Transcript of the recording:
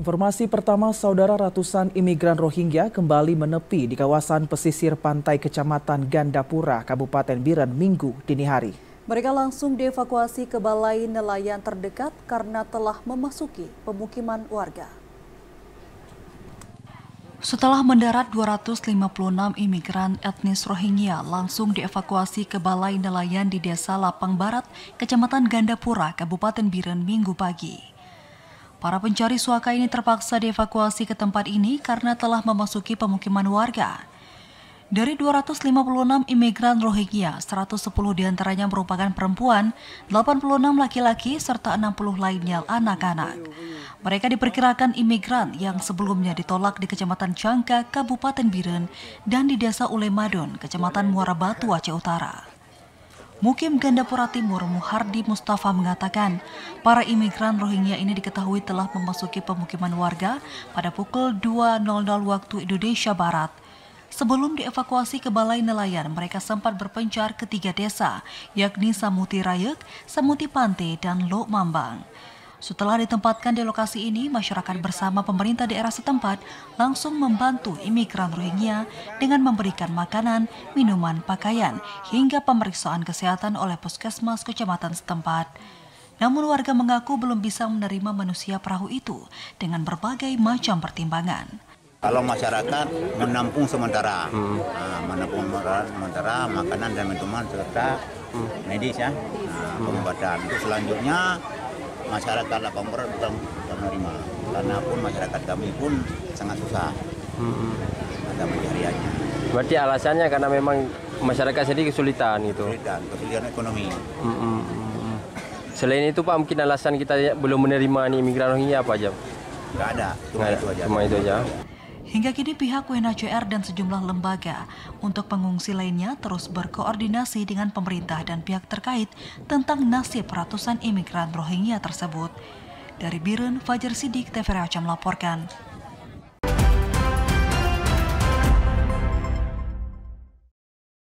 Informasi pertama, saudara ratusan imigran Rohingya kembali menepi di kawasan pesisir pantai Kecamatan Gandapura, Kabupaten Biren, Minggu dini hari. Mereka langsung dievakuasi ke balai nelayan terdekat karena telah memasuki pemukiman warga. Setelah mendarat 256 imigran etnis Rohingya langsung dievakuasi ke balai nelayan di Desa Lapang Barat, Kecamatan Gandapura, Kabupaten Biren, Minggu pagi. Para pencari suaka ini terpaksa dievakuasi ke tempat ini karena telah memasuki pemukiman warga. Dari 256 imigran Rohingya, 110 diantaranya merupakan perempuan, 86 laki-laki, serta 60 lainnya anak-anak. Mereka diperkirakan imigran yang sebelumnya ditolak di Kecamatan Cangka, Kabupaten Biren, dan di Desa Ulemadon, Kecamatan Muara Batu, Aceh Utara. Mukim Gandapura Timur Muhardi Mustafa mengatakan, para imigran Rohingya ini diketahui telah memasuki pemukiman warga pada pukul 2.00 waktu Indonesia Barat. Sebelum dievakuasi ke Balai Nelayan, mereka sempat berpencar ke tiga desa, yakni Samuti Rayek, Samuti Pante, dan Lok Mambang. Setelah ditempatkan di lokasi ini, masyarakat bersama pemerintah daerah setempat langsung membantu imigran Rohingya dengan memberikan makanan, minuman, pakaian, hingga pemeriksaan kesehatan oleh puskesmas kecamatan setempat. Namun warga mengaku belum bisa menerima manusia perahu itu dengan berbagai macam pertimbangan. Kalau masyarakat menampung sementara, hmm. menampung sementara makanan dan minuman serta medis ya, ah, pengobatan. selanjutnya masyarakat lah Barat bukan menerima. Karena pun masyarakat kami pun sangat susah hmm. ada pencariannya. Berarti alasannya karena memang masyarakat sendiri kesulitan gitu. Kesulitan, kesulitan ekonomi. Hmm, hmm, hmm. Selain itu Pak, mungkin alasan kita belum menerima nih imigran Rohingya apa aja? Nggak ada, cuma Nggak, itu aja. Cuma itu aja. Hingga kini pihak UNHCR dan sejumlah lembaga untuk pengungsi lainnya terus berkoordinasi dengan pemerintah dan pihak terkait tentang nasib ratusan imigran Rohingya tersebut. Dari Birun, Fajar Sidik, TVRI melaporkan.